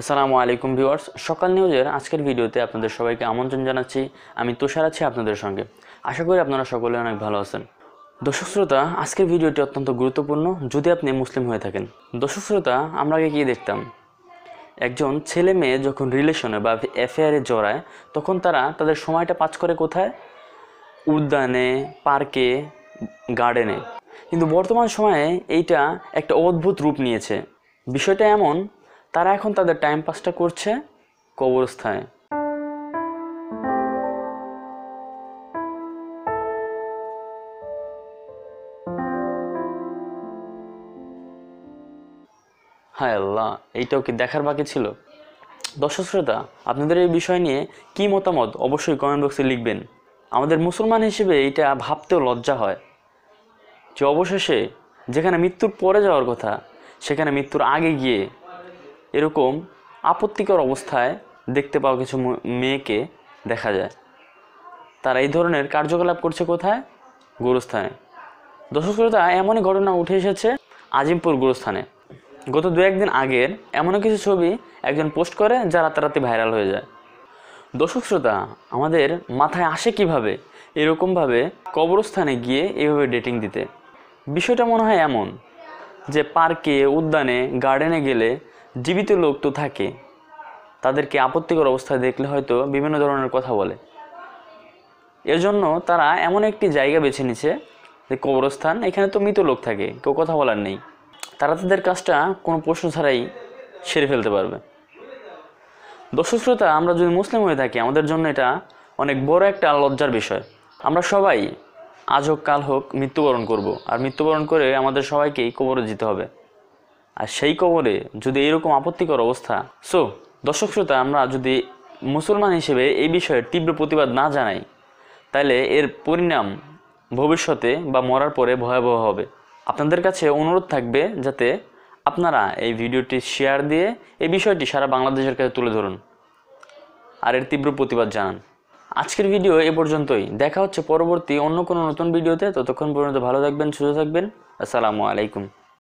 আসসালামু আলাইকুম ভিউয়ার্স সকাল নিউজের আজকের ভিডিওতে আপনাদের সবাইকে আমন্ত্রণ জানাচ্ছি আমি তুষার আছি আপনাদের সঙ্গে আশা করি আপনারা সকলে অনেক ভালো আছেন দর্শক শ্রোতা আজকের ভিডিওটি অত্যন্ত গুরুত্বপূর্ণ যদি আপনি মুসলিম হয়ে থাকেন দর্শক শ্রোতা আমরা আগে গিয়ে দেখতাম একজন ছেলে মেয়ে যখন রিলেশনে বা অ্যাফেয়ারে জড়ায় তখন তারা তাদের সময়টা পাস করে কোথায় উদ্যানে পার্কে গার্ডেনে কিন্তু বর্তমান সময়ে এইটা একটা অদ্ভুত রূপ নিয়েছে বিষয়টা এমন তারা এখন তাদের টাইম পাসটা করছে কবরস্থানে হায় আল্লাহ এইটাও কি দেখার বাকি ছিল দর্শক শ্রোতা আপনাদের এই বিষয় নিয়ে কি মতামত অবশ্যই কমেন্ট বক্সে লিখবেন আমাদের মুসলমান হিসেবে এটা ভাবতেও লজ্জা হয় যে অবশেষে যেখানে মৃত্যুর পরে যাওয়ার কথা সেখানে মৃত্যুর আগে গিয়ে এরকম আপত্তিকর অবস্থায় দেখতে পাওয়া কিছু মেয়েকে দেখা যায় তারা এই ধরনের কার্যকলাপ করছে কোথায় গুরুস্থানে দর্শক শ্রোতা এমনই ঘটনা উঠে এসেছে আজিমপুর গুরুস্থানে গত দু একদিন আগের এমনও কিছু ছবি একজন পোস্ট করে যা রাতারাতি ভাইরাল হয়ে যায় দর্শক শ্রোতা আমাদের মাথায় আসে কিভাবে এরকমভাবে কবরস্থানে গিয়ে এভাবে ডেটিং দিতে বিষয়টা মনে হয় এমন যে পার্কে উদ্যানে গার্ডেনে গেলে জীবিত লোক তো থাকে তাদেরকে আপত্তিকর অবস্থায় দেখলে হয়তো বিভিন্ন ধরনের কথা বলে এজন্য তারা এমন একটি জায়গা বেছে নিছে যে কবরস্থান এখানে তো মৃত লোক থাকে কেউ কথা বলার নেই তারা তাদের কাজটা কোনো প্রশ্ন ছাড়াই সেরে ফেলতে পারবে দর্শক শ্রোতা আমরা যদি মুসলিম হয়ে থাকি আমাদের জন্য এটা অনেক বড় একটা লজ্জার বিষয় আমরা সবাই আজ হোক কাল হোক মৃত্যুবরণ করব আর মৃত্যুবরণ করে আমাদের সবাইকেই কবরে যেতে হবে আর সেই কবরে যদি এরকম আপত্তিকর অবস্থা সো দর্শক শ্রোতা আমরা যদি মুসলমান হিসেবে এই বিষয়ে তীব্র প্রতিবাদ না জানাই তাহলে এর পরিণাম ভবিষ্যতে বা মরার পরে ভয়াবহ হবে আপনাদের কাছে অনুরোধ থাকবে যাতে আপনারা এই ভিডিওটি শেয়ার দিয়ে এই বিষয়টি সারা বাংলাদেশের কাছে তুলে ধরুন আর এর তীব্র প্রতিবাদ জানান আজকের ভিডিও এ পর্যন্তই দেখা হচ্ছে পরবর্তী অন্য কোনো নতুন ভিডিওতে ততক্ষণ পর্যন্ত ভালো থাকবেন সুস্থ থাকবেন আসসালামু আলাইকুম